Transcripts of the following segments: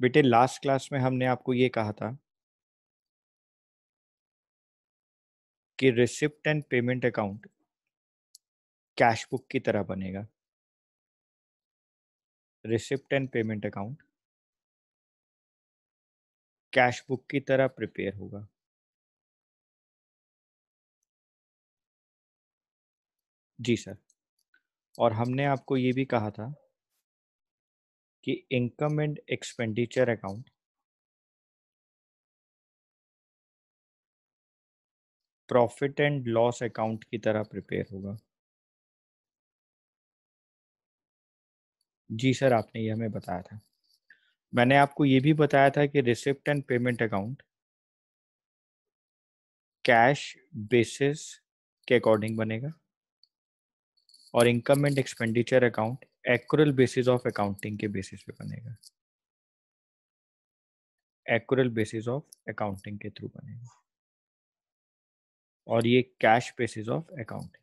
बेटे last class में हमने आपको ये कहा था कि receipt and payment account cash book की तरह बनेगा receipt and payment account cash book की तरह प्रिपेयर होगा जी सर और हमने आपको ये भी कहा था कि income and expenditure account profit and loss account की तरह प्रिपेयर होगा जी सर आपने यह हमें बताया था मैंने आपको ये भी बताया था कि receipt and payment account cash basis के अकॉर्डिंग बनेगा और income and expenditure account actual basis of accounting के बेसिस पे बनेगा एक्चुअल बेसिस ऑफ अकाउंटिंग के थ्रू बनेगा और ये कैश बेसिस ऑफ अकाउंटिंग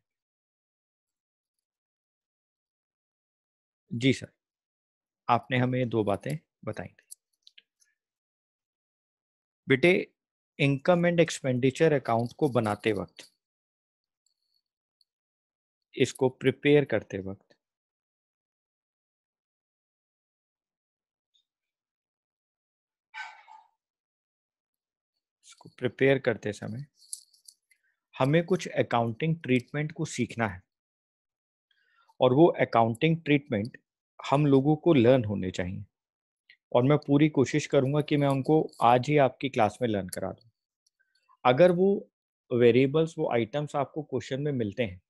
जी सर आपने हमें दो बातें बताई थी बेटे इनकम एंड एक्सपेंडिचर अकाउंट को बनाते वक्त इसको प्रिपेयर करते वक्त प्रिपेयर करते समय हमें कुछ अकाउंटिंग ट्रीटमेंट को सीखना है और वो अकाउंटिंग ट्रीटमेंट हम लोगों को लर्न होने चाहिए और मैं पूरी कोशिश करूँगा कि मैं उनको आज ही आपकी क्लास में लर्न करा दूँ अगर वो वेरिएबल्स वो आइटम्स आपको क्वेश्चन में मिलते हैं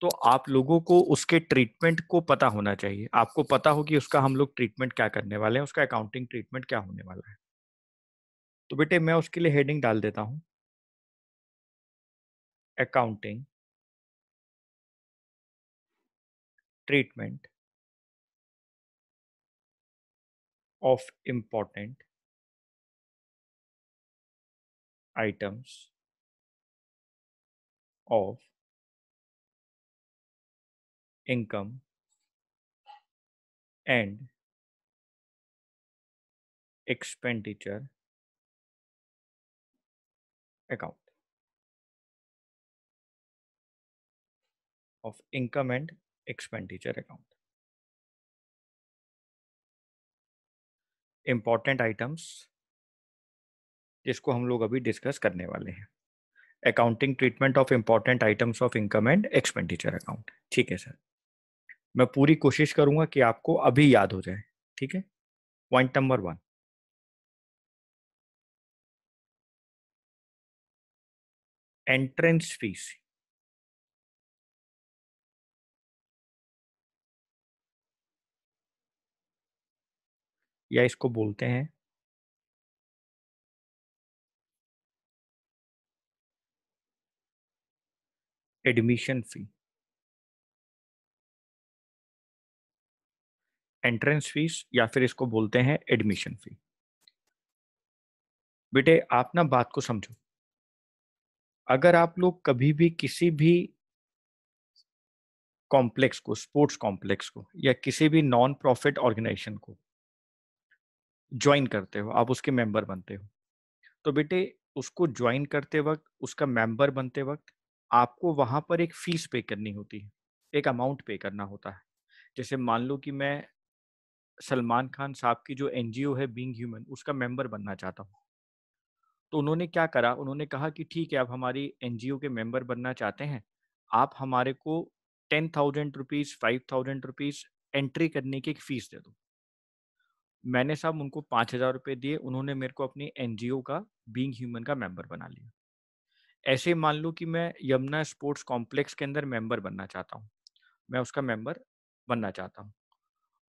तो आप लोगों को उसके ट्रीटमेंट को पता होना चाहिए आपको पता हो कि उसका हम लोग ट्रीटमेंट क्या करने वाले हैं उसका अकाउंटिंग ट्रीटमेंट क्या होने वाला है तो बेटे मैं उसके लिए हेडिंग डाल देता हूँ accounting treatment of important items of income and expenditure account of income and expenditure account. Important items जिसको हम लोग अभी डिस्कस करने वाले हैं accounting treatment of important items of income and expenditure account ठीक है सर मैं पूरी कोशिश करूंगा कि आपको अभी याद हो जाए ठीक है point number one entrance fees या इसको बोलते हैं एडमिशन फी एंट्रेंस फीस या फिर इसको बोलते हैं एडमिशन फी बेटे आप ना बात को समझो अगर आप लोग कभी भी किसी भी कॉम्प्लेक्स को स्पोर्ट्स कॉम्प्लेक्स को या किसी भी नॉन प्रॉफिट ऑर्गेनाइजेशन को ज्वाइन करते हो आप उसके मेंबर बनते हो तो बेटे उसको ज्वाइन करते वक्त उसका मेंबर बनते वक्त आपको वहाँ पर एक फीस पे करनी होती है एक अमाउंट पे करना होता है जैसे मान लो कि मैं सलमान खान साहब की जो एनजीओ है बींग ह्यूमन उसका मेंबर बनना चाहता हूँ तो उन्होंने क्या करा उन्होंने कहा कि ठीक है आप हमारी एन के मेंबर बनना चाहते हैं आप हमारे को ten thousand rupees five thousand rupees entry करने की एक फ़ीस दे दो मैंने साहब उनको पाँच हज़ार रुपये दिए उन्होंने मेरे को अपनी एन का बींग ह्यूमन का मेम्बर बना लिया ऐसे मान लो कि मैं यमुना स्पोर्ट्स कॉम्प्लेक्स के अंदर मेंबर बनना चाहता हूँ मैं उसका मेंबर बनना चाहता हूँ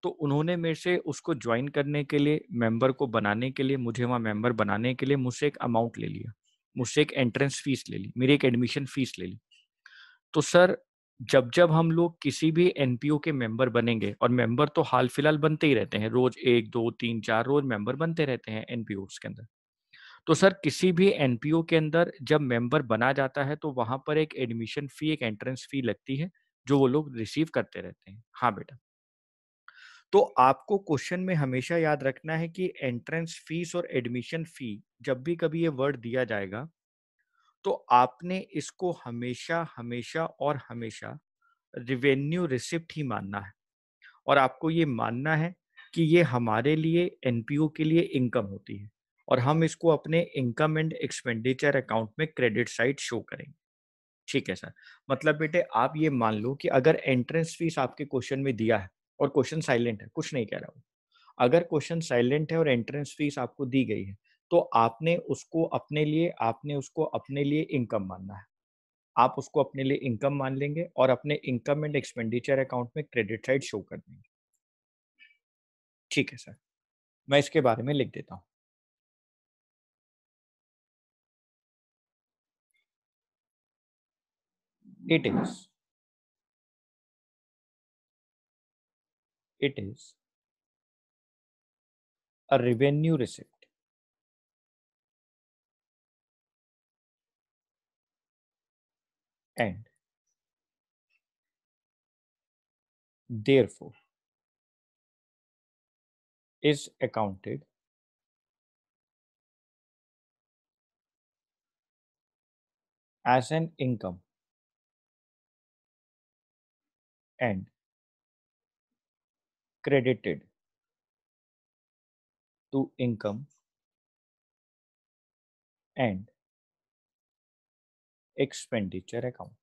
तो उन्होंने मेरे से उसको ज्वाइन करने के लिए मेंबर को बनाने के लिए मुझे वहाँ मेंबर बनाने के लिए मुझसे एक अमाउंट ले लिया मुझसे एक एंट्रेंस फीस ले ली मेरी एक एडमिशन फीस ले ली तो सर जब जब हम लोग किसी भी एन के मेंबर बनेंगे और मेंबर तो हाल फिलहाल बनते ही रहते हैं रोज एक दो तीन चार रोज मेंबर बनते रहते हैं एन के अंदर तो सर किसी भी एन के अंदर जब मेंबर बना जाता है तो वहां पर एक एडमिशन फी एक एंट्रेंस फी लगती है जो वो लोग रिसीव करते रहते हैं हाँ बेटा तो आपको क्वेश्चन में हमेशा याद रखना है कि एंट्रेंस फीस और एडमिशन फी जब भी कभी ये वर्ड दिया जाएगा तो आपने इसको हमेशा हमेशा और हमेशा रिवेन्यू रिसिप्ट ही मानना है और आपको ये मानना है कि ये हमारे लिए एनपीओ के लिए इनकम होती है और हम इसको अपने इनकम एंड एक्सपेंडिचर अकाउंट में क्रेडिट साइड शो करेंगे ठीक है सर मतलब बेटे आप ये मान लो कि अगर एंट्रेंस फीस आपके क्वेश्चन में दिया है और क्वेश्चन साइलेंट है कुछ नहीं कह रहा हूँ अगर क्वेश्चन साइलेंट है और एंट्रेंस फीस आपको दी गई है तो आपने उसको अपने लिए आपने उसको अपने लिए इनकम मानना है आप उसको अपने लिए इनकम मान लेंगे और अपने इनकम एंड एक्सपेंडिचर अकाउंट में क्रेडिट साइड शो कर देंगे ठीक है सर मैं इसके बारे में लिख देता हूँ details It is a revenue receipt. And therefore is accounted as an income and credited to income and expenditure account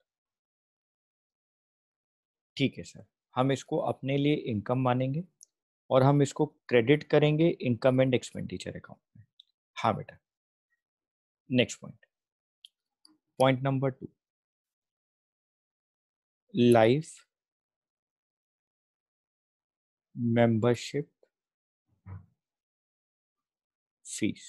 ठीक है सर हम इसको अपने लिए इनकम मानेंगे और हम इसको क्रेडिट करेंगे इनकम एंड एक्सपेंडिचर अकाउंट में हाँ बेटा next point point number two life membership fees.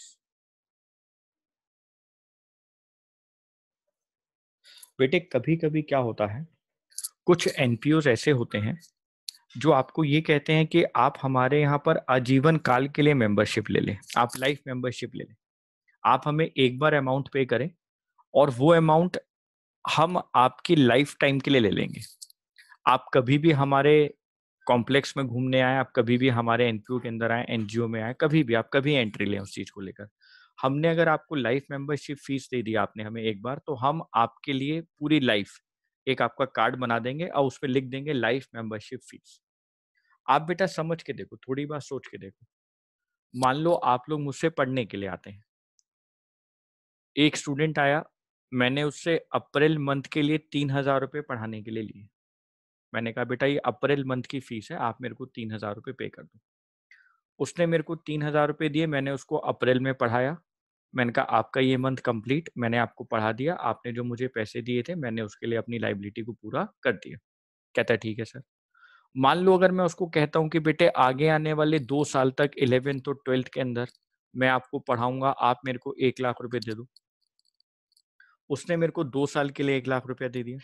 बेटे कभी कभी क्या होता है कुछ एनपीओ ऐसे होते हैं जो आपको ये कहते हैं कि आप हमारे यहाँ पर आजीवन काल के लिए मेंबरशिप ले लें आप लाइफ मेंबरशिप ले लें आप हमें एक बार अमाउंट पे करें और वो अमाउंट हम आपकी लाइफ टाइम के लिए ले लेंगे आप कभी भी हमारे कॉम्प्लेक्स में घूमने आए आप कभी भी हमारे एनपीओ के अंदर आए एनजीओ में आए कभी भी आप कभी एंट्री लें उस चीज को लेकर हमने अगर आपको लाइफ मेंबरशिप फीस दे दी आपने हमें एक बार तो हम आपके लिए पूरी लाइफ एक आपका कार्ड बना देंगे और उस पर लिख देंगे लाइफ मेंबरशिप फीस आप बेटा समझ के देखो थोड़ी बार सोच के देखो मान लो आप लोग मुझसे पढ़ने के लिए आते हैं एक स्टूडेंट आया मैंने उससे अप्रैल मंथ के लिए तीन हजार रुपये पढ़ाने के लिए लिए मैंने कहा बेटा ये अप्रैल मंथ की फीस है आप मेरे को तीन हजार रुपये पे कर दो उसने मेरे को तीन हजार रुपये दिए मैंने उसको अप्रैल में पढ़ाया मैंने कहा आपका ये मंथ कंप्लीट मैंने आपको पढ़ा दिया आपने जो मुझे पैसे दिए थे मैंने उसके लिए अपनी लाइबिलिटी को पूरा कर दिया कहता है ठीक है सर मान लो अगर मैं उसको कहता हूँ कि बेटे आगे आने वाले दो साल तक इलेवेंथ और ट्वेल्थ के अंदर मैं आपको पढ़ाऊंगा आप मेरे को एक लाख रुपए दे दो उसने मेरे को दो साल के लिए एक लाख रुपया दे दिया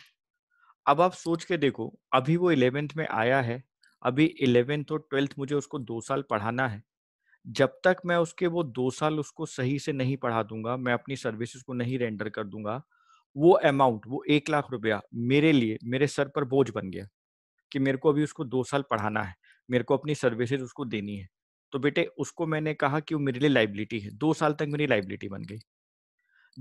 अब आप सोच के देखो अभी वो इलेवेंथ में आया है अभी इलेवेंथ और ट्वेल्थ मुझे उसको दो साल पढ़ाना है जब तक मैं उसके वो दो साल उसको सही से नहीं पढ़ा दूंगा मैं अपनी सर्विसेज को नहीं रेंडर कर दूंगा वो अमाउंट वो एक लाख रुपया मेरे लिए मेरे सर पर बोझ बन गया कि मेरे को अभी उसको दो साल पढ़ाना है मेरे को अपनी सर्विसेज उसको देनी है तो बेटे उसको मैंने कहा कि वो मेरे लिए लाइबिलिटी है दो साल तक मेरी लाइबिलिटी बन गई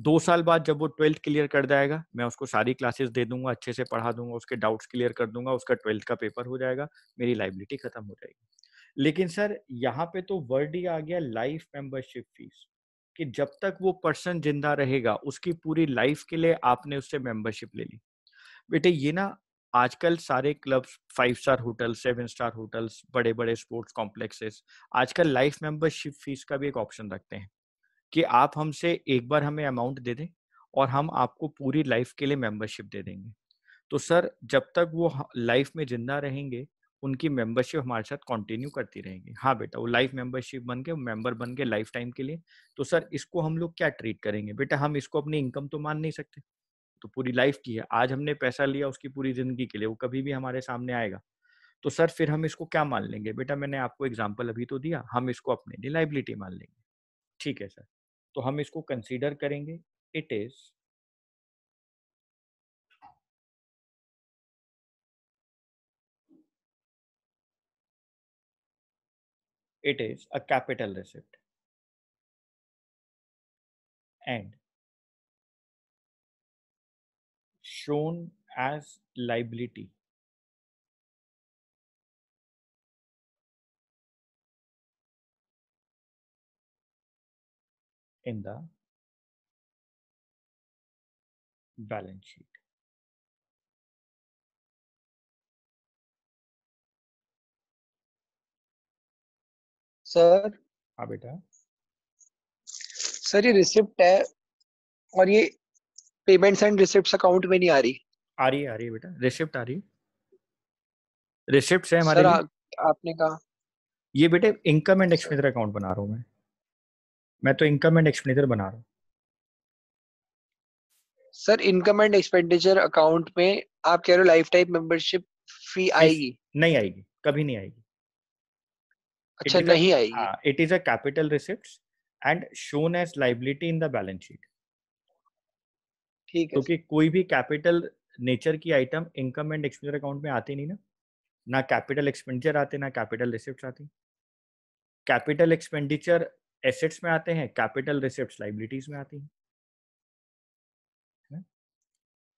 दो साल बाद जब वो ट्वेल्थ क्लियर कर जाएगा मैं उसको सारी क्लासेस दे दूंगा अच्छे से पढ़ा दूंगा उसके डाउट्स क्लियर कर दूंगा उसका ट्वेल्थ का पेपर हो जाएगा मेरी लाइबिलिटी खत्म हो जाएगी लेकिन सर यहाँ पे तो वर्ड ही आ गया लाइफ मेंबरशिप फीस कि जब तक वो पर्सन जिंदा रहेगा उसकी पूरी लाइफ के लिए आपने उससे मेंबरशिप ले ली बेटे ये ना आजकल सारे clubs five star hotel seven star hotels बड़े बड़े स्पोर्ट्स कॉम्प्लेक्सेस आजकल लाइफ मेंबरशिप फीस का भी एक ऑप्शन रखते हैं कि आप हमसे एक बार हमें अमाउंट दे दें और हम आपको पूरी लाइफ के लिए मेंबरशिप दे देंगे तो सर जब तक वो लाइफ में जिंदा रहेंगे उनकी मेंबरशिप हमारे साथ कंटिन्यू करती रहेगी हाँ बेटा वो लाइफ मेंबरशिप बन के मेंबर बन के लाइफ टाइम के लिए तो सर इसको हम लोग क्या ट्रीट करेंगे बेटा हम इसको अपनी इनकम तो मान नहीं सकते तो पूरी लाइफ की है आज हमने पैसा लिया उसकी पूरी जिंदगी के लिए वो कभी भी हमारे सामने आएगा तो सर फिर हम इसको क्या मान लेंगे बेटा मैंने आपको एग्जाम्पल अभी तो दिया हम इसको अपने लिए लाइबिलिटी मान लेंगे ठीक है सर तो हम इसको कंसीडर करेंगे it is it is a capital receipt and shown as liability in the balance sheet. Sir हाँ बेटा सर ये रिसिप्ट है और ये पेमेंट्स एंड रिसिप्ट अकाउंट में नहीं आ रही आ रही आ रही बेटा रिसिप्ट आ रही रिसिप्ट है हमारे सर, आ, आपने कहा ये बेटे इनकम एंड एक्सपेंडिचर अकाउंट बना रहा हूँ मैं मैं तो इनकम एंड एक्सपेंडिचर बना रहा हूँ sir income and expenditure account में आप कह रहे हो लाइफ टाइम मेंबरशिप फी आएगी नहीं आएगी कभी नहीं आएगी अच्छा हाँ, it नहीं a, आएगी it is a capital receipt and shown as liability in the balance sheet ठीक है क्योंकि कोई भी कैपिटल नेचर की item income and expenditure account में आती नहीं ना ना कैपिटल एक्सपेंडिचर आते ना कैपिटल रिसिप्ट आती कैपिटल एक्सपेंडिचर एसेट्स में आते हैं कैपिटल रिसिप्ट लाइबिलिटीज में आती हैं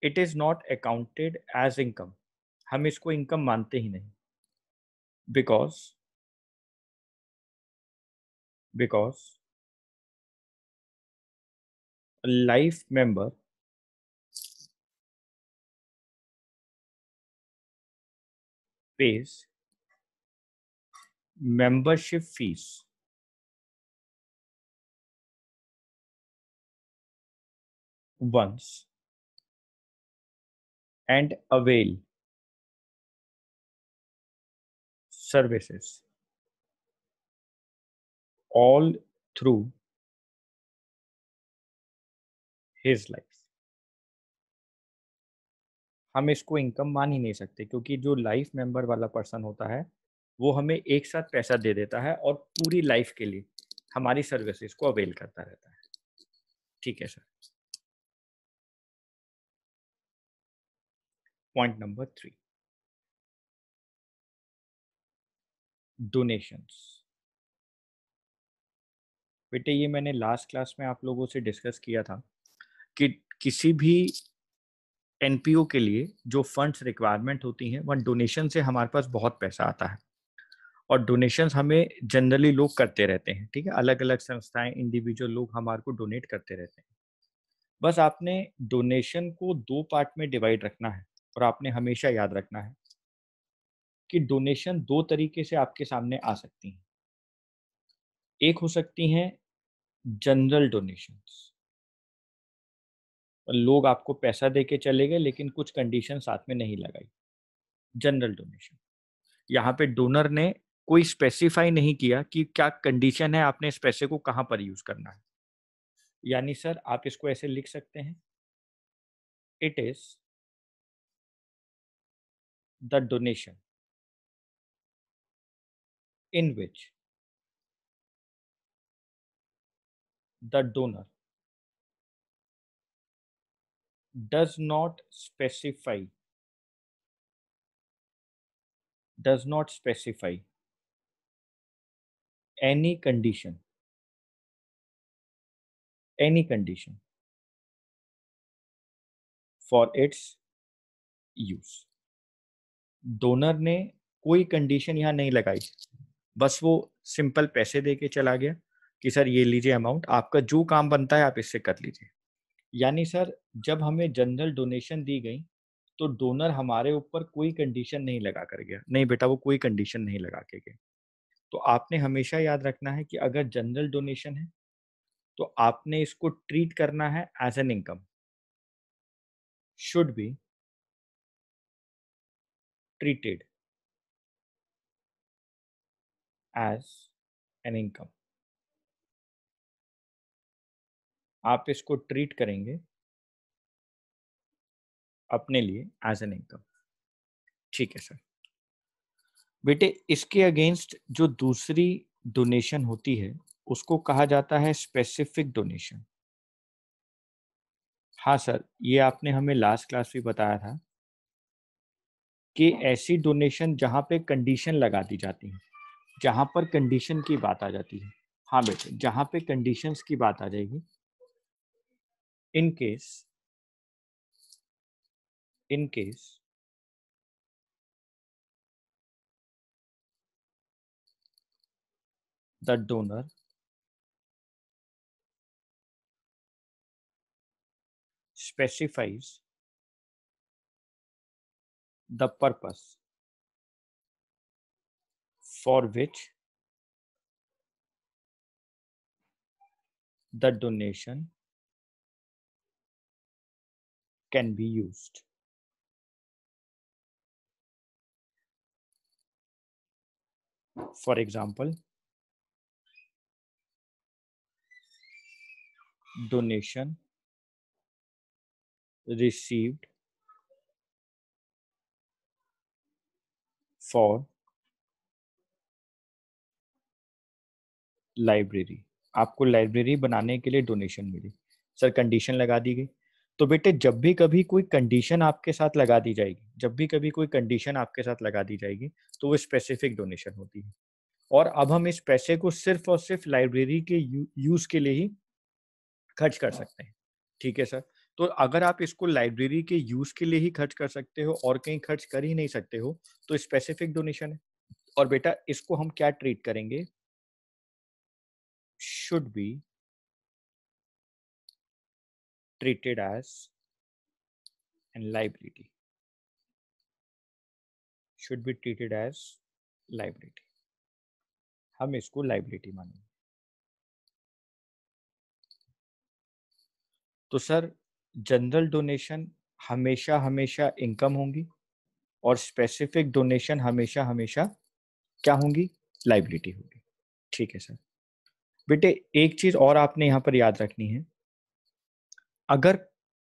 it is not accounted as income हम इसको इनकम मानते ही नहीं because because life member page membership fees once and avail services all through his life हम इसको इनकम मान ही नहीं सकते क्योंकि जो लाइफ मेंबर वाला पर्सन होता है वो हमें एक साथ पैसा दे देता है और पूरी लाइफ के लिए हमारी सर्विसेज को अवेल करता रहता है ठीक है sir point number three donations बेटे ये मैंने लास्ट क्लास में आप लोगों से डिस्कस किया था कि किसी भी एनपीओ के लिए जो फंड्स रिक्वायरमेंट होती हैं वह डोनेशन से हमारे पास बहुत पैसा आता है और डोनेशंस हमें जनरली लोग करते रहते हैं ठीक है अलग अलग संस्थाएं इंडिविजुअल लोग हमारे को डोनेट करते रहते हैं बस आपने डोनेशन को दो पार्ट में डिवाइड रखना है और आपने हमेशा याद रखना है कि डोनेशन दो तरीके से आपके सामने आ सकती हैं एक हो सकती हैं जनरल डोनेशंस लोग आपको पैसा दे के चले गए लेकिन कुछ कंडीशन साथ में नहीं लगाई जनरल डोनेशन यहाँ पे डोनर ने कोई स्पेसिफाई नहीं किया कि क्या कंडीशन है आपने इस पैसे को कहाँ पर यूज करना है यानी सर आप इसको ऐसे लिख सकते हैं it is the donation in which the donor does not specify does not specify any condition any condition for its use donor ने कोई कंडीशन यहाँ नहीं लगाई बस वो सिंपल पैसे दे के चला गया कि सर ये लीजिए अमाउंट आपका जो काम बनता है आप इससे कर लीजिए यानी सर जब हमें जनरल डोनेशन दी गई तो डोनर हमारे ऊपर कोई कंडीशन नहीं लगा कर गया नहीं बेटा वो कोई कंडीशन नहीं लगा के गया तो आपने हमेशा याद रखना है कि अगर जनरल डोनेशन है तो आपने इसको ट्रीट करना है as an income should be treated as an income. आप इसको ट्रीट करेंगे अपने लिए एज एन इनकम ठीक है सर बेटे इसके अगेंस्ट जो दूसरी डोनेशन होती है उसको कहा जाता है स्पेसिफिक डोनेशन हाँ सर ये आपने हमें लास्ट क्लास भी बताया था कि ऐसी डोनेशन जहाँ पे कंडीशन लगा दी जाती है जहाँ पर कंडीशन की बात आ जाती है हाँ बेटे जहाँ पे कंडीशंस की बात आ जाएगी in case in case the donor specifies the purpose for which the donation can be used. For example, donation received for library आपको लाइब्रेरी बनाने के लिए डोनेशन मिली सर कंडीशन लगा दी गई तो बेटे जब भी कभी कोई कंडीशन आपके साथ लगा दी जाएगी जब भी कभी कोई कंडीशन आपके साथ लगा दी जाएगी तो वो स्पेसिफिक डोनेशन होती है और अब हम इस पैसे को सिर्फ और सिर्फ लाइब्रेरी के यूज के लिए ही खर्च कर सकते हैं ठीक है सर तो अगर आप इसको लाइब्रेरी के यूज के लिए ही खर्च कर सकते हो और कहीं खर्च कर ही नहीं सकते हो तो स्पेसिफिक डोनेशन है और बेटा इसको हम क्या ट्रीट करेंगे should be treated as an library should be treated as library हम इसको लाइब्रेरी मानेंगे तो सर जनरल डोनेशन हमेशा हमेशा इनकम होंगी और स्पेसिफिक डोनेशन हमेशा हमेशा क्या होंगी लाइबिलिटी होगी ठीक है सर बेटे एक चीज और आपने यहाँ पर याद रखनी है अगर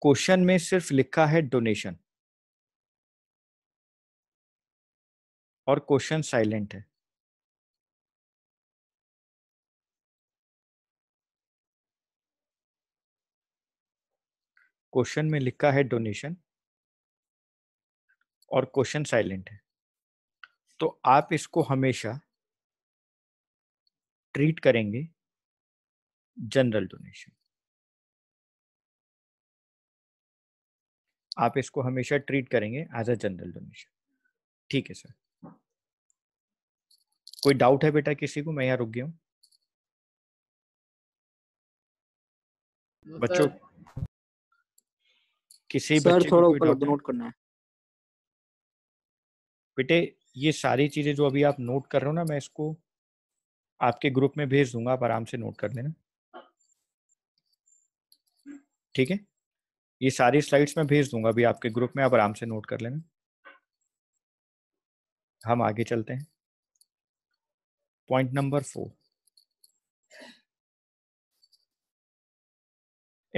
क्वेश्चन में सिर्फ लिखा है डोनेशन और क्वेश्चन साइलेंट है क्वेश्चन में लिखा है डोनेशन और क्वेश्चन साइलेंट है तो आप इसको हमेशा ट्रीट करेंगे जनरल डोनेशन आप इसको हमेशा ट्रीट करेंगे एज अ जनरल डोनेशन ठीक है सर कोई डाउट है बेटा किसी को मैं यहां रुक गया हूं बच्चों किसी सर थोड़ा ऊपर नोट करना है बेटे ये सारी चीजें जो अभी आप नोट कर रहे हो ना मैं इसको आपके ग्रुप में भेज दूंगा आप आराम से नोट कर लेना ठीक है ये सारी स्लाइड्स मैं भेज दूंगा अभी आपके ग्रुप में आप आराम से नोट कर लेना हम आगे चलते हैं point number four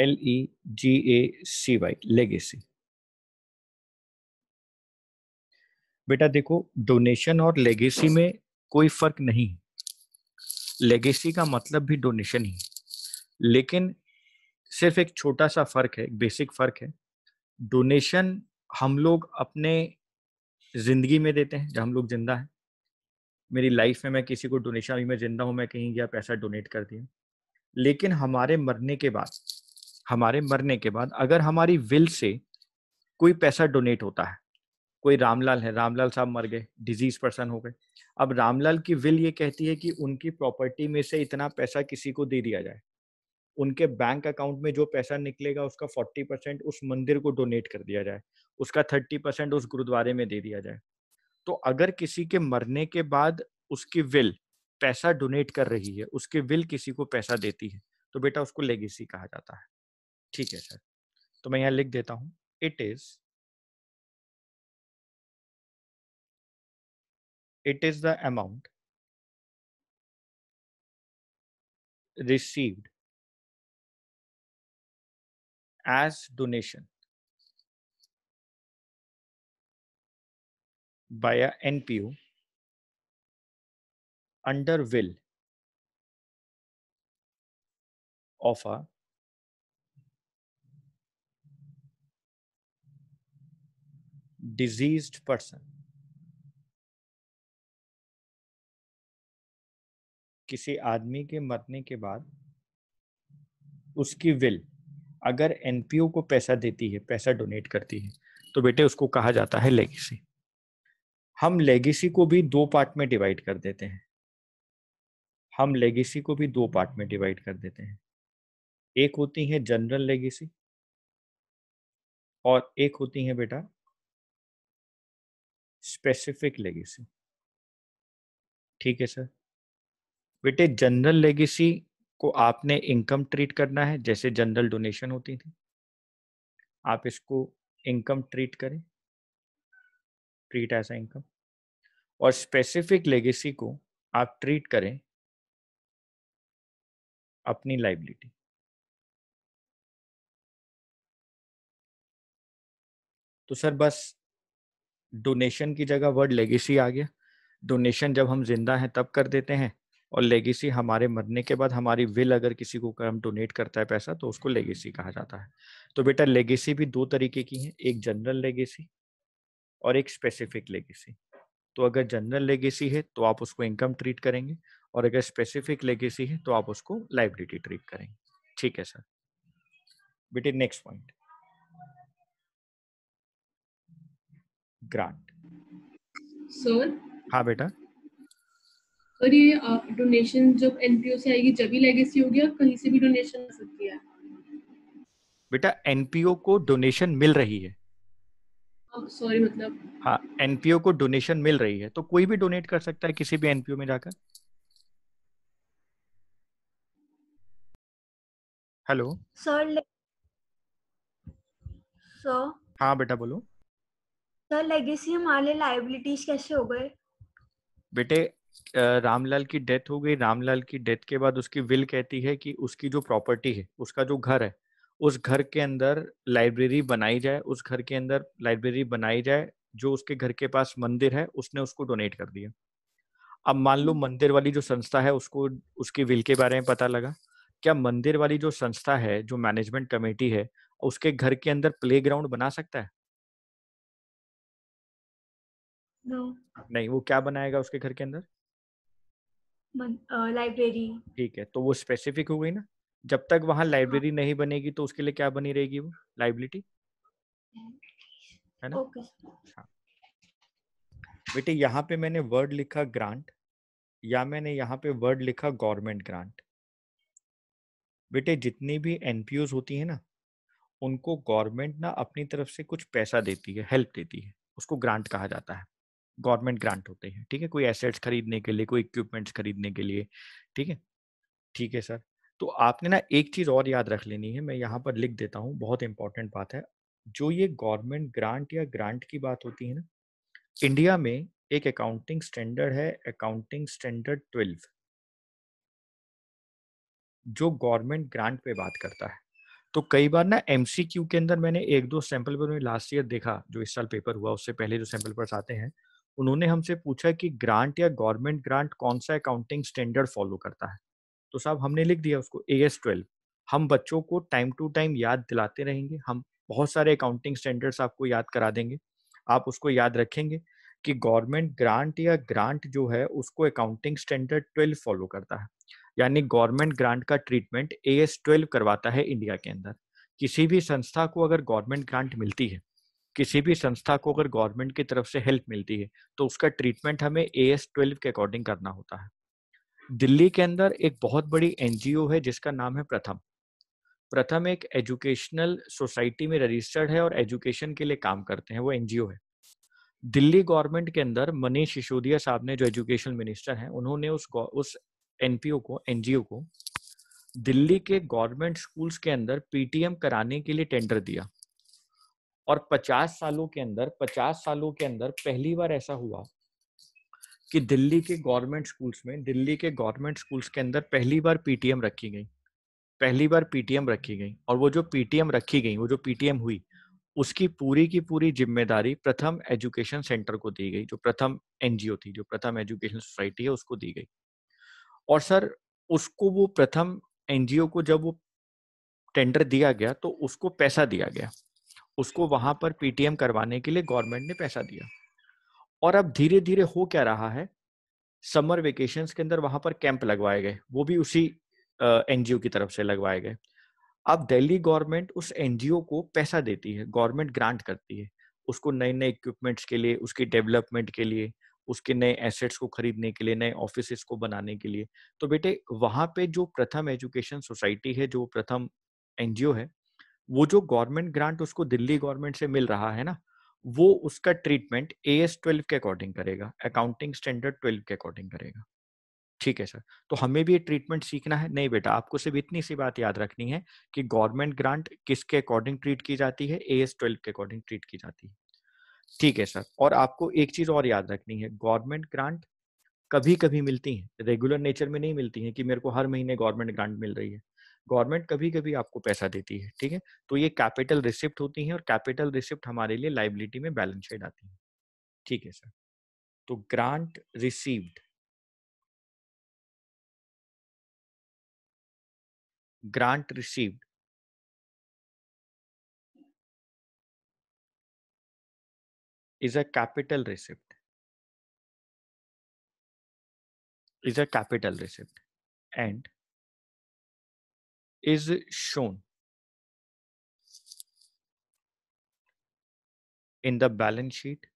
L E G A C Y legacy बेटा देखो डोनेशन और लेगेसी में कोई फर्क नहीं है लेगेसी का मतलब भी डोनेशन ही लेकिन सिर्फ एक छोटा सा फर्क है बेसिक फर्क है डोनेशन हम लोग अपने जिंदगी में देते हैं जब हम लोग जिंदा हैं मेरी लाइफ में मैं किसी को डोनेशन अभी मैं जिंदा हूँ मैं कहीं गया पैसा डोनेट कर दिया लेकिन हमारे मरने के बाद हमारे मरने के बाद अगर हमारी विल से कोई पैसा डोनेट होता है कोई रामलाल है रामलाल साहब मर गए डिजीज पर्सन हो गए अब रामलाल की विल ये कहती है कि उनकी प्रॉपर्टी में से इतना पैसा किसी को दे दिया जाए उनके बैंक अकाउंट में जो पैसा निकलेगा उसका फोर्टी परसेंट उस मंदिर को डोनेट कर दिया जाए उसका थर्टी परसेंट उस गुरुद्वारे में दे दिया जाए तो अगर किसी के मरने के बाद उसकी विल पैसा डोनेट कर रही है उसकी विल किसी को पैसा देती है तो बेटा उसको लेगेसी कहा जाता है ठीक है सर तो मैं यहां लिख देता हूं it is it is the amount received as donation by a you under will of a diseased person किसी आदमी के मरने के बाद उसकी विल अगर एनपीओ को पैसा देती है पैसा डोनेट करती है तो बेटे उसको कहा जाता है लेगेसी हम लेगेसी को भी दो पार्ट में डिवाइड कर देते हैं हम लेगेसी को भी दो पार्ट में डिवाइड कर देते हैं एक होती है जनरल लेगेसी और एक होती है बेटा स्पेसिफिक लेगेसी ठीक है सर बेटे जनरल लेगेसी को आपने इनकम ट्रीट करना है जैसे जनरल डोनेशन होती थी आप इसको इनकम ट्रीट करें ट्रीट ऐसा इनकम और स्पेसिफिक लेगेसी को आप ट्रीट करें अपनी लाइबिलिटी तो सर बस डोनेशन की जगह वर्ड लेगेसी आ गया डोनेशन जब हम जिंदा हैं तब कर देते हैं और लेगेसी हमारे मरने के बाद हमारी विल अगर किसी को हम डोनेट करता है पैसा तो उसको लेगेसी कहा जाता है तो बेटा लेगेसी भी दो तरीके की है एक जनरल लेगेसी और एक स्पेसिफिक लेगेसी तो अगर जनरल लेगेसी है तो आप उसको इनकम ट्रीट करेंगे और अगर स्पेसिफिक लेगेसी है तो आप उसको लाइब्रिटी ट्रीट करेंगे ठीक है सर बेटे नेक्स्ट पॉइंट ग्रांट सर हाँ बेटा और ये डोनेशन जब एनपीओ से आएगी जब ही लेगेसी होगी या कहीं से भी डोनेशन आ सकती है बेटा एनपीओ को डोनेशन मिल रही है सॉरी oh, मतलब हाँ एनपीओ को डोनेशन मिल रही है तो कोई भी डोनेट कर सकता है किसी भी एनपीओ में जाकर हेलो सर सर हाँ बेटा बोलो सर लेगेसी हमारे लाइबिलिटीज कैसे हो गए बेटे रामलाल की डेथ हो गई रामलाल की डेथ के बाद उसकी विल कहती है कि उसकी जो प्रॉपर्टी है उसका जो घर है उस घर के अंदर लाइब्रेरी बनाई जाए उस घर के अंदर लाइब्रेरी बनाई जाए जो उसके घर के पास मंदिर है उसने उसको डोनेट कर दिया अब मान लो मंदिर वाली जो संस्था है उसको उसकी विल के बारे में पता लगा क्या मंदिर वाली जो संस्था है जो मैनेजमेंट कमेटी है उसके घर के अंदर प्ले ग्राउंड बना सकता है no. नहीं वो क्या बनाएगा उसके घर के अंदर लाइब्रेरी ठीक है तो वो स्पेसिफिक हो गई ना जब तक वहाँ लाइब्रेरी हाँ। नहीं बनेगी तो उसके लिए क्या बनी रहेगी वो लाइबिलिटी है ना okay. हाँ. बेटे यहाँ पे मैंने वर्ड लिखा ग्रांट या मैंने यहाँ पे वर्ड लिखा गवर्नमेंट ग्रांट बेटे जितनी भी एनपीओ होती है ना उनको गवर्नमेंट ना अपनी तरफ से कुछ पैसा देती है हेल्प देती है उसको ग्रांट कहा जाता है गवर्नमेंट ग्रांट होते हैं ठीक है कोई एसेट्स खरीदने के लिए कोई इक्विपमेंट्स खरीदने के लिए ठीक है ठीक है सर तो आपने ना एक चीज और याद रख लेनी है मैं यहाँ पर लिख देता हूँ बहुत इंपॉर्टेंट बात है जो ये गवर्नमेंट ग्रांट या ग्रांट की बात होती है ना इंडिया में एक अकाउंटिंग स्टैंडर्ड है अकाउंटिंग स्टैंडर्ड ट्वेल्व जो गवर्नमेंट ग्रांट पे बात करता है तो कई बार ना एमसीक्यू के अंदर मैंने एक दो सैंपल पर लास्ट ईयर देखा जो इस साल पेपर हुआ उससे पहले जो सैंपल पर आते हैं उन्होंने हमसे पूछा कि ग्रांट या गवर्नमेंट ग्रांट कौन सा अकाउंटिंग स्टैंडर्ड फॉलो करता है तो साहब हमने लिख दिया उसको ए एस ट्वेल्व हम बच्चों को टाइम टू टाइम याद दिलाते रहेंगे हम बहुत सारे अकाउंटिंग स्टैंडर्ड्स आपको याद करा देंगे आप उसको याद रखेंगे कि गवर्नमेंट ग्रांट या ग्रांट जो है उसको अकाउंटिंग स्टैंडर्ड ट्वेल्व फॉलो करता है यानी गवर्नमेंट ग्रांट का ट्रीटमेंट ए एस ट्वेल्व करवाता है इंडिया के अंदर किसी भी संस्था को अगर गवर्नमेंट ग्रांट मिलती है किसी भी संस्था को अगर गवर्नमेंट की तरफ से हेल्प मिलती है तो उसका ट्रीटमेंट हमें ए एस ट्वेल्व के अकॉर्डिंग करना होता है दिल्ली के अंदर एक बहुत बड़ी एनजीओ है जिसका नाम है प्रथम प्रथम एक एजुकेशनल सोसाइटी में रजिस्टर्ड है और एजुकेशन के लिए काम करते हैं वो एनजीओ है दिल्ली गवर्नमेंट के अंदर मनीष सिसोदिया साहब ने जो एजुकेशन मिनिस्टर हैं उन्होंने उस उस एनपीओ को एनजीओ को दिल्ली के गवर्नमेंट स्कूल्स के अंदर पीटीएम कराने के लिए टेंडर दिया और 50 सालों के अंदर 50 सालों के अंदर पहली बार ऐसा हुआ कि दिल्ली के गवर्नमेंट स्कूल्स में दिल्ली के गवर्नमेंट स्कूल्स के अंदर पहली बार पीटीएम रखी गई पहली बार पीटीएम रखी गई और वो जो पीटीएम रखी गई वो जो पीटीएम हुई उसकी पूरी की पूरी जिम्मेदारी प्रथम एजुकेशन सेंटर को दी गई जो प्रथम एनजीओ थी जो प्रथम एजुकेशन सोसाइटी है उसको दी गई और सर उसको वो प्रथम एनजीओ को जब वो टेंडर दिया गया तो उसको पैसा दिया गया उसको वहां पर पीटीएम करवाने के लिए गवर्नमेंट ने पैसा दिया और अब धीरे धीरे हो क्या रहा है समर वेकेशन के अंदर वहां पर कैंप लगवाए गए वो भी उसी एनजीओ की तरफ से लगवाए गए अब दिल्ली गवर्नमेंट उस एनजीओ को पैसा देती है गवर्नमेंट ग्रांट करती है उसको नए नए इक्विपमेंट्स के लिए उसकी डेवलपमेंट के लिए उसके नए एसेट्स को खरीदने के लिए नए ऑफिस को बनाने के लिए तो बेटे वहां पे जो प्रथम एजुकेशन सोसाइटी है जो प्रथम एनजीओ है वो जो गवर्नमेंट ग्रांट उसको दिल्ली गवर्नमेंट से मिल रहा है ना वो उसका ट्रीटमेंट ए एस ट्वेल्व के अकॉर्डिंग करेगा अकाउंटिंग स्टैंडर्ड ट्वेल्व के अकॉर्डिंग करेगा ठीक है सर तो हमें भी ये ट्रीटमेंट सीखना है नहीं बेटा आपको सिर्फ इतनी सी बात याद रखनी है कि गवर्नमेंट ग्रांट किसके अकॉर्डिंग ट्रीट की जाती है ए एस ट्वेल्व के अकॉर्डिंग ट्रीट की जाती है ठीक है सर और आपको एक चीज और याद रखनी है गवर्नमेंट ग्रांट कभी कभी मिलती है रेगुलर नेचर में नहीं मिलती है कि मेरे को हर महीने गवर्नमेंट ग्रांट मिल रही है गवर्नमेंट कभी कभी आपको पैसा देती है ठीक है तो ये कैपिटल रिसिप्ट होती है और कैपिटल रिसिप्ट हमारे लिए लाइबिलिटी में बैलेंस शेड आती है ठीक है सर तो grant received grant received is a capital receipt is a capital receipt and is shown in the balance sheet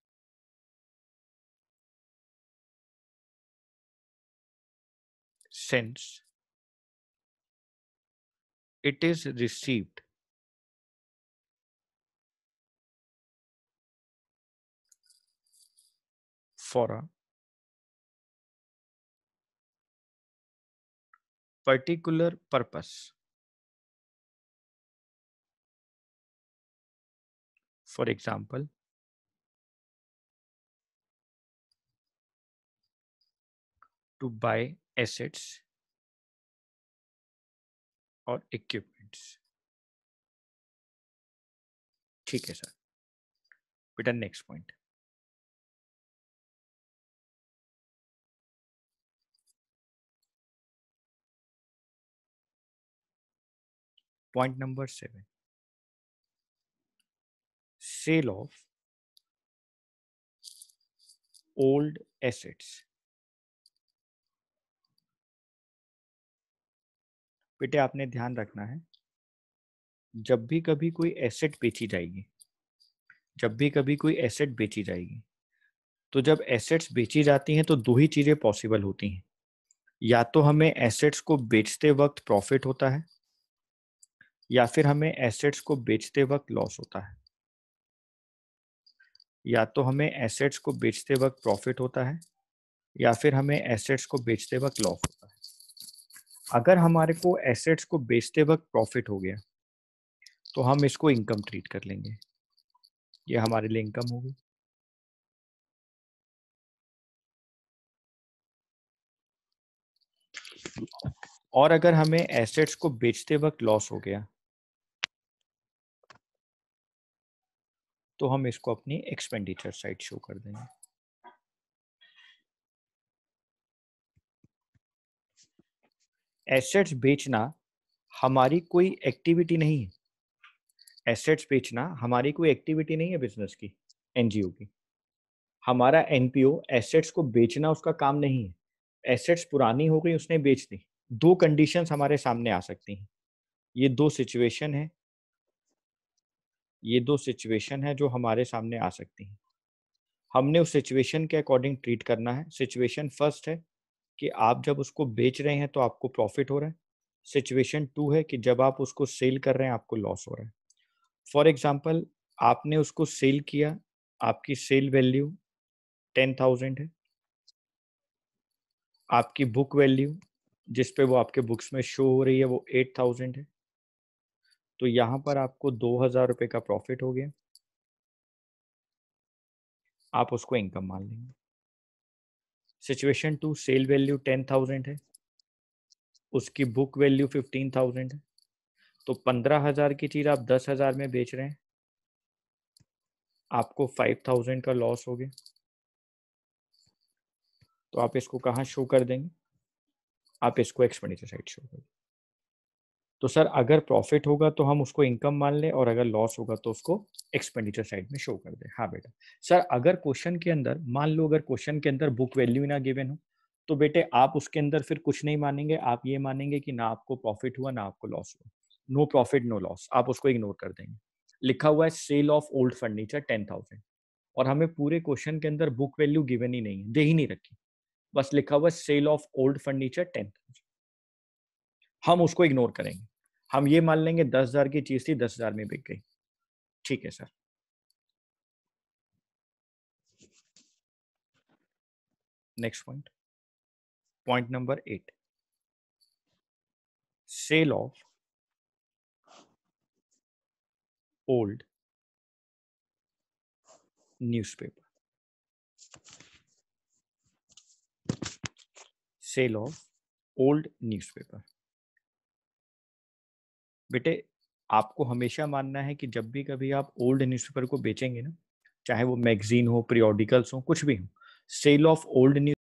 since it is received for a particular purpose. for example. To buy assets. Or equipments. Okay, sir. With the next point. Point number seven. sale of old assets बेटे आपने ध्यान रखना है जब भी कभी कोई asset बेची जाएगी जब भी कभी कोई एसेट बेची जाएगी तो जब एसेट्स बेची जाती हैं तो दो ही चीजें पॉसिबल होती हैं या तो हमें एसेट्स को बेचते वक्त प्रॉफिट होता है या फिर हमें एसेट्स को बेचते वक्त लॉस होता है या तो हमें एसेट्स को बेचते वक्त प्रॉफिट होता है या फिर हमें एसेट्स को बेचते वक्त लॉस होता है अगर हमारे को एसेट्स को बेचते वक्त प्रॉफिट हो गया तो हम इसको इनकम ट्रीट कर लेंगे ये हमारे लिए इनकम होगी और अगर हमें एसेट्स को बेचते वक्त लॉस हो गया तो हम इसको अपनी एक्सपेंडिचर साइड शो कर देंगे एसेट्स बेचना हमारी कोई एक्टिविटी नहीं है एसेट्स बेचना हमारी कोई एक्टिविटी नहीं है बिजनेस की एनजीओ की हमारा एनपीओ एसेट्स को बेचना उसका काम नहीं है एसेट्स पुरानी हो गई उसने बेच दी दो कंडीशंस हमारे सामने आ सकती हैं ये दो सिचुएशन है ये दो सिचुएशन है जो हमारे सामने आ सकती हैं हमने उस सिचुएशन के अकॉर्डिंग ट्रीट करना है सिचुएशन फर्स्ट है कि आप जब उसको बेच रहे हैं तो आपको प्रॉफिट हो रहा है सिचुएशन टू है कि जब आप उसको सेल कर रहे हैं आपको लॉस हो रहा है फॉर एग्जाम्पल आपने उसको सेल किया आपकी सेल वैल्यू टेन थाउजेंड है आपकी बुक वैल्यू जिसपे वो आपके बुक्स में शो हो रही है वो एट थाउजेंड है तो यहाँ पर आपको दो हजार रुपये का प्रॉफिट हो गया आप उसको इनकम मान लेंगे situation two sale value ten thousand है उसकी बुक वैल्यू फिफ्टीन थाउजेंड है तो पंद्रह हजार की चीज आप दस हजार में बेच रहे हैं आपको फाइव थाउजेंड का लॉस हो गया तो आप इसको कहाँ शो कर देंगे आप इसको एक्सपेंडिचर साइड शो कर देंगे तो सर अगर प्रॉफिट होगा तो हम उसको इनकम मान लें और अगर लॉस होगा तो उसको एक्सपेंडिचर साइड में शो कर दें हाँ बेटा सर अगर क्वेश्चन के अंदर मान लो अगर क्वेश्चन के अंदर बुक वैल्यू ना गिवन हो तो बेटे आप उसके अंदर फिर कुछ नहीं मानेंगे आप ये मानेंगे कि ना आपको प्रॉफिट हुआ ना आपको लॉस हुआ नो प्रॉफिट नो लॉस आप उसको इग्नोर कर देंगे लिखा हुआ है sale of old furniture ten thousand और हमें पूरे क्वेश्चन के अंदर बुक वैल्यू गिवन ही नहीं है दे ही नहीं रखी बस लिखा हुआ है sale of old furniture ten thousand हम उसको इग्नोर करेंगे हम ये मान लेंगे दस हजार की चीज थी दस हजार में बिक गई ठीक है sir next point point number eight sale of old sale of old old paper बेटे आपको हमेशा मानना है कि जब भी कभी आप ओल्ड न्यूज़पेपर को बेचेंगे ना चाहे वो मैगजीन हो पीरियोडिकल्स हो कुछ भी हो सेल ऑफ ओल्ड न्यूज